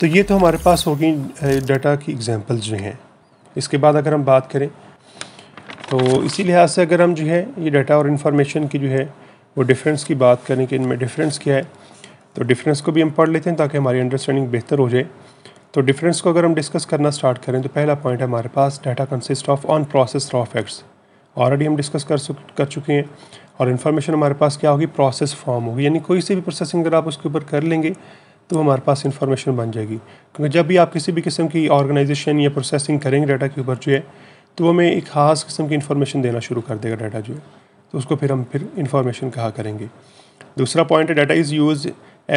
तो ये तो हमारे पास हो गई डाटा की एग्जांपल्स जो हैं इसके बाद अगर हम बात करें तो इसी लिहाज से अगर हम जो है ये डाटा और इन्फॉर्मेशन की जो है वो डिफरेंस की बात करें कि इनमें डिफरेंस क्या है तो डिफरेंस को भी हम पढ़ लेते हैं ताकि हमारी अंडरस्टैंडिंग बेहतर हो जाए तो डिफरेंस को अगर हम डिस्कस करना स्टार्ट करें तो पहला पॉइंट है हमारे पास data consist of on process raw facts already हम डिस्कस कर कर चुके हैं और इन्फॉर्मेशन हमारे पास क्या होगी प्रोसेस फॉर्म होगी यानी कोई से भी प्रोसेसिंग अगर आप उसके ऊपर कर लेंगे तो हमारे पास इन्फॉर्मेशन बन जाएगी क्योंकि जब भी आप किसी भी किस्म की ऑर्गेनाइजेशन या प्रोसेसिंग करेंगे डाटा के ऊपर जो है तो वो हमें एक ख़ास किस्म की इन्फॉर्मेशन देना शुरू कर देगा डाटा जो है तो उसको फिर हम फिर इन्फॉर्मेशन कहा करेंगे दूसरा पॉइंट है data is use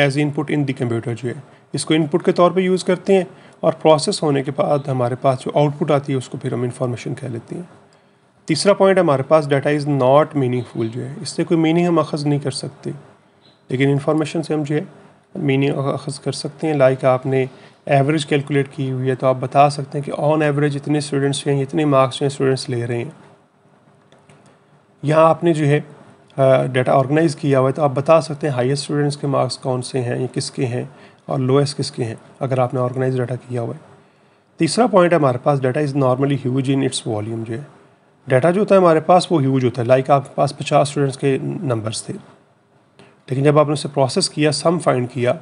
as input in the computer जो है इसको इनपुट के तौर पर यूज़ करते हैं और प्रोसेस होने के बाद हमारे पास जो आउटपुट आती है उसको फिर हम इंफॉर्मेशन कह लेते हैं तीसरा पॉइंट हमारे पास डाटा इज़ नॉट मीनिंगफुल जो है इससे कोई मीनिंग हम अखज़ नहीं कर सकते लेकिन इन्फॉर्मेशन से हम जो है मीनिंग अखज़ कर सकते हैं लाइक आपने एवरेज कैलकुलेट की हुई है तो आप बता सकते हैं कि ऑन एवरेज इतने स्टूडेंट्स हैं इतने मार्क्स हैं स्टूडेंट्स ले रहे हैं यहाँ आपने जो है डाटा ऑर्गेनाइज किया हुआ है तो आप बता सकते हैं हाईएस्ट स्टूडेंट्स के मार्क्स कौन से हैं या किसके हैं और लोएस्ट किसके हैं अगर आपने ऑर्गेनाइज डाटा किया हुआ है तीसरा पॉइंट है हमारे पास data is normally huge in its volume जो है डाटा जो होता है हमारे पास वो ह्यूज होता है लाइक आपके पास पचास स्टूडेंट्स के नंबर्स थे लेकिन जब आपने उसे प्रोसेस किया सम फाइंड किया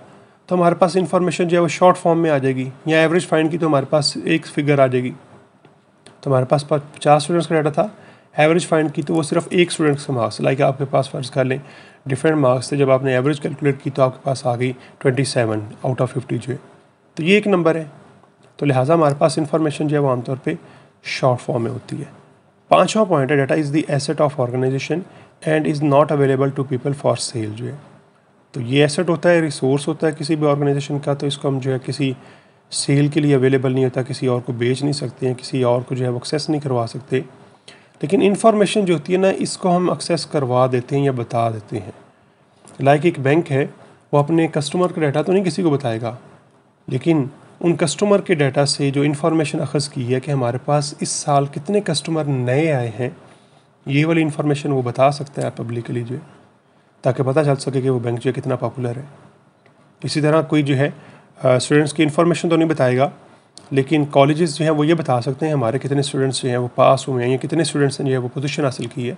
तो हमारे पास इन्फॉर्मेशन जो है वो शॉर्ट फॉर्म में आ जाएगी या एवरेज फाइंड की तो हमारे पास एक फिगर आ जाएगी तो हमारे पास पचास स्टूडेंट्स का डाटा था एवरेज फाइंड की तो वो सिर्फ एक स्टूडेंट्स का मार्क्स लाइक आपके पास फर्ज कर लें डिफरेंट मार्क्स थे जब आपने एवरेज कैलकुलेट की तो आपके पास आ गई twenty seven out of fifty जो है तो ये एक नंबर है तो लिहाजा हमारे पास इन्फॉर्मेशन जो है वो आमतौर पर शॉर्ट फॉर्म में होती है पाँचवा पॉइंट है data is the asset of organisation and is not available to people for sale जो है तो ये एसेट होता है रिसोर्स होता है किसी भी ऑर्गेनाइजेशन का तो इसको हम जो है किसी सेल के लिए अवेलेबल नहीं होता किसी और को बेच नहीं सकते हैं किसी और को जो है एक्सेस नहीं करवा सकते लेकिन इन्फॉर्मेशन जो होती है ना इसको हम एक्सेस करवा देते हैं या बता देते हैं लाइक like एक बैंक है वो अपने कस्टमर का डाटा तो नहीं किसी को बताएगा लेकिन उन कस्टमर के डाटा से जो इन्फॉर्मेशन अखज़ की है कि हमारे पास इस साल कितने कस्टमर नए आए हैं ये वाली इन्फॉर्मेशन वो बता सकता है पब्लिकली जो है ताकि पता चल सके कि वो बैंक जो है कितना पॉपुलर है इसी तरह कोई जो है स्टूडेंट्स की इन्फॉर्मेशन तो नहीं बताएगा लेकिन कॉलेजेस जो हैं वो ये बता सकते हैं हमारे कितने स्टूडेंट्स जो हैं वो पास हुए हैं या कितने स्टूडेंट्स ने जो है वो पोजिशन हासिल की है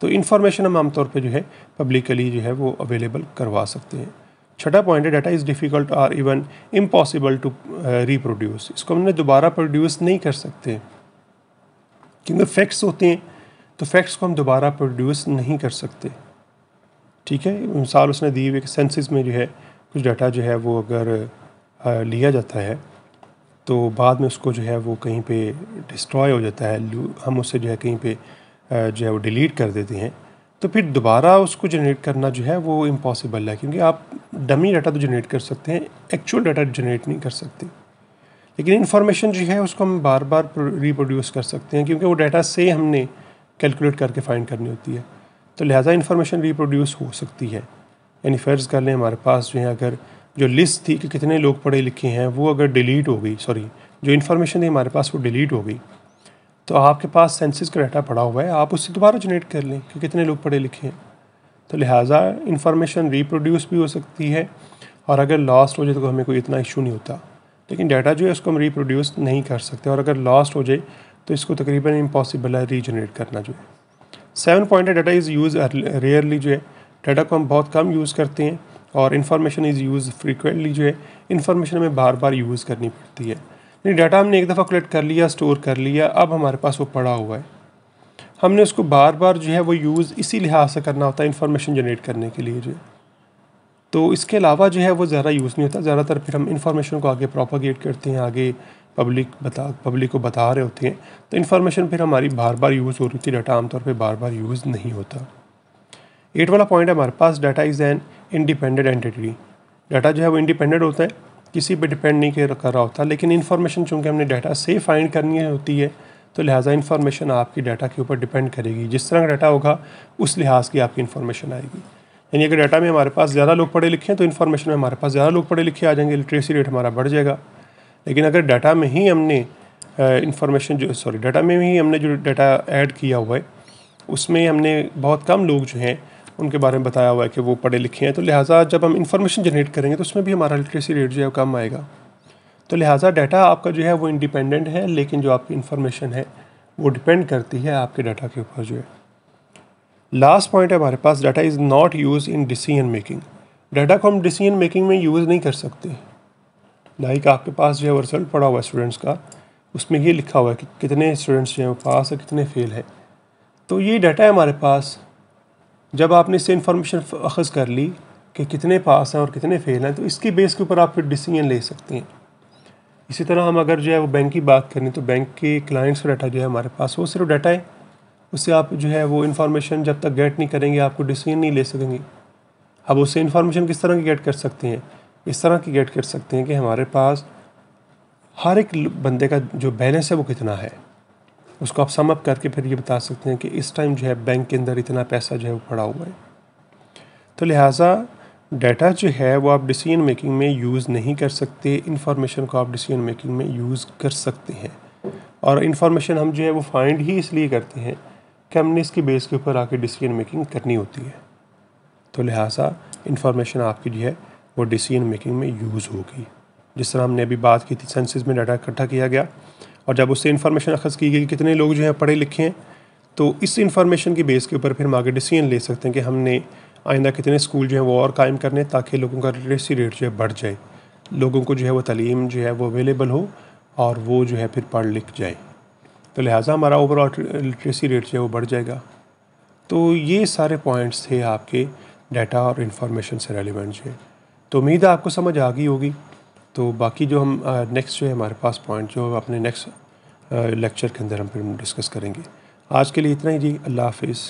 तो इन्फॉर्मेशन हम आमतौर पर जो है पब्लिकली जो है वो अवेलेबल करवा सकते हैं छठा पॉइंट है data is difficult or even impossible to reproduce इसको हमने दोबारा प्रोड्यूस नहीं कर सकते क्योंकि फैक्ट्स होते हैं तो फैक्ट्स को हम दोबारा प्रोड्यूस नहीं कर सकते ठीक है मिसाल उसने दी हुई कि सेंसिस में जो है कुछ डाटा जो है वो अगर लिया जाता है तो बाद में उसको जो है वो कहीं पे डिस्ट्रॉय हो जाता है हम उसे जो है कहीं पे जो है वो डिलीट कर देते हैं तो फिर दोबारा उसको जनरेट करना जो है वो इम्पॉसिबल है क्योंकि आप डमी डाटा तो जनरेट कर सकते हैं एक्चुअल डाटा जनरेट नहीं कर सकते लेकिन इन्फॉर्मेशन जो है उसको हम बार बार रिप्रोड्यूस कर सकते हैं क्योंकि वो डाटा से हमने कैलकुलेट करके फाइंड करनी होती है तो लिहाजा इन्फॉर्मेशन रिप्रोड्यूस हो सकती है यानी फ़र्ज़ कर लें हमारे पास जो है अगर जो लिस्ट थी कि कितने लोग पढ़े लिखे हैं वो अगर डिलीट हो गई सॉरी जो इन्फॉर्मेशन थी हमारे पास वो डिलीट हो गई तो आपके पास सेंसिस का डाटा पड़ा हुआ है आप उससे दोबारा जनरेट कर लें कि कितने लोग पढ़े लिखे हैं तो लिहाजा इन्फॉर्मेशन रिप्रोड्यूस भी हो सकती है और अगर लॉस्ट हो जाए तो हमें कोई इतना इशू नहीं होता लेकिन डाटा जो है उसको हम रिप्रोड्यूस नहीं कर सकते और अगर लॉस्ट हो जाए तो इसको तकरीबन इम्पॉसिबल है रीजनरेट करना जो है seven point data is use rarely जो है डाटा को हम बहुत कम यूज़ करते हैं और इन्फॉर्मेशन इज़ यूज़ फ्रिक्वेंटली जो है इन्फॉर्मेशन हमें बार बार यूज़ करनी पड़ती है यानी डाटा हमने एक दफ़ा कलेक्ट कर लिया स्टोर कर लिया अब हमारे पास वो पड़ा हुआ है हमने उसको बार बार जो है वो यूज़ इसी लिहाज से करना होता है इन्फॉर्मेशन जनरेट करने के लिए जो है तो इसके अलावा जो है वो ज़्यादा यूज़ नहीं होता ज़्यादातर फिर हम इन्फॉर्मेशन को आगे प्रोपागेट करते हैं आगे पब्लिक बता पब्लिक को बता रहे होते हैं तो इन्फॉर्मेशन फिर हमारी बार बार यूज़ हो रही थी डाटा आमतौर पर बार बार यूज़ नहीं होता एट वाला पॉइंट है हमारे पास data is an independent entity data जो है वो इंडिपेंडेंट होता है किसी पे डिपेंड नहीं कर रहा होता लेकिन इन्फॉर्मेशन चूँकि हमने डाटा से फाइंड करनी होती है तो लिहाजा इन्फॉर्मेशन आपकी डाटा के ऊपर डिपेंड करेगी जिस तरह का डाटा होगा उस लिहाज की आपकी इन्फॉर्मेशन आएगी यानी अगर डाटा में हमारे पास ज़्यादा लोग पढ़े लिखे हैं तो इन्फॉर्मेशन में हमारे पास ज़्यादा लोग पढ़े लिखे आ जाएंगे लिटरेसी रेट हमारा बढ़ जाएगा लेकिन अगर डाटा में ही हमने इंफॉर्मेशन जो सॉरी डाटा में ही हमने जो डाटा ऐड किया हुआ है उसमें हमने बहुत कम लोग जो हैं उनके बारे में बताया हुआ है कि वो पढ़े लिखे हैं तो लिहाजा जब हम इंफॉर्मेशन जनरेट करेंगे तो उसमें भी हमारा लिटरेसी रेट जो है कम आएगा तो लिहाजा डाटा आपका जो है वो इंडिपेंडेंट है लेकिन जो आपकी इंफॉर्मेशन है वो डिपेंड करती है आपके डाटा के ऊपर जो है लास्ट पॉइंट है हमारे पास data is not use in decision making data को हम डिसीजन मेकिंग में यूज़ नहीं कर सकते लाइक आपके पास जो है वो रिजल्ट पड़ा हुआ है स्टूडेंट्स का उसमें ये लिखा हुआ है कि कितने स्टूडेंट्स जो हैं पास है कितने फ़ेल है तो ये डाटा है हमारे पास जब आपने इससे इन्फॉर्मेशन अखज़ कर ली कि कितने पास हैं और कितने फ़ेल हैं तो इसकी बेस के ऊपर आप फिर डिसीजन ले सकते हैं इसी तरह हम अगर जो है वो बैंक की बात करें तो बैंक के क्लाइंट्स का डाटा जो है हमारे पास वो सिर्फ डाटा है उससे आप जो है वो इन्फॉर्मेशन जब तक गेट नहीं करेंगे आपको डिसीजन नहीं ले सकेंगे अब उससे इन्फॉर्मेशन किस तरह की गेट कर सकते हैं इस तरह की गेट कर सकते हैं कि हमारे पास हर एक बंदे का जो बैलेंस है वो कितना है उसको आप सम अप करके फिर ये बता सकते हैं कि इस टाइम जो है बैंक के अंदर इतना पैसा जो है वो पड़ा हुआ है तो लिहाजा डाटा जो है वो आप डिसीजन मेकिंग में यूज़ नहीं कर सकते इन्फॉर्मेशन को आप डिसीजन मेकिंग में यूज़ कर सकते हैं और इन्फॉर्मेशन हम जो है वो फाइंड ही इसलिए करते हैं कि हमने इसकी बेस के ऊपर आके डिसीजन मेकिंग करनी होती है तो लिहाजा इन्फॉर्मेशन आपकी जो है वो डिसीजन मेकिंग में यूज़ होगी जिस तरह हमने अभी बात की थी सेंसिस में डाटा इकट्ठा किया गया और जब उससे इन्फॉर्मेशन अखज़ की गई कि कितने लोग जो हैं पढ़े लिखे हैं तो इस इन्फॉर्मेशन की बेस के ऊपर फिर हम आगे डिसीजन ले सकते हैं कि हमने आइंदा कितने स्कूल जो हैं वो और कायम करने ताकि लोगों का लिटरेसी रेट जो है बढ़ जाए लोगों को जो है वो तलीम जो है वो अवेलेबल हो और वो जो है फिर पढ़ लिख जाए तो लिहाजा हमारा ओवरऑल लिटरेसी रेट जो है वो बढ़ जाएगा तो ये सारे पॉइंट्स थे आपके डाटा और इन्फॉर्मेशन से रेलिवेंट जो है तो उम्मीद है आपको समझ आ गई होगी तो बाकी जो हम नेक्स्ट जो है हमारे पास पॉइंट जो अपने नेक्स्ट लेक्चर के अंदर हम फिर डिस्कस करेंगे आज के लिए इतना ही जी अल्लाह हाफिज़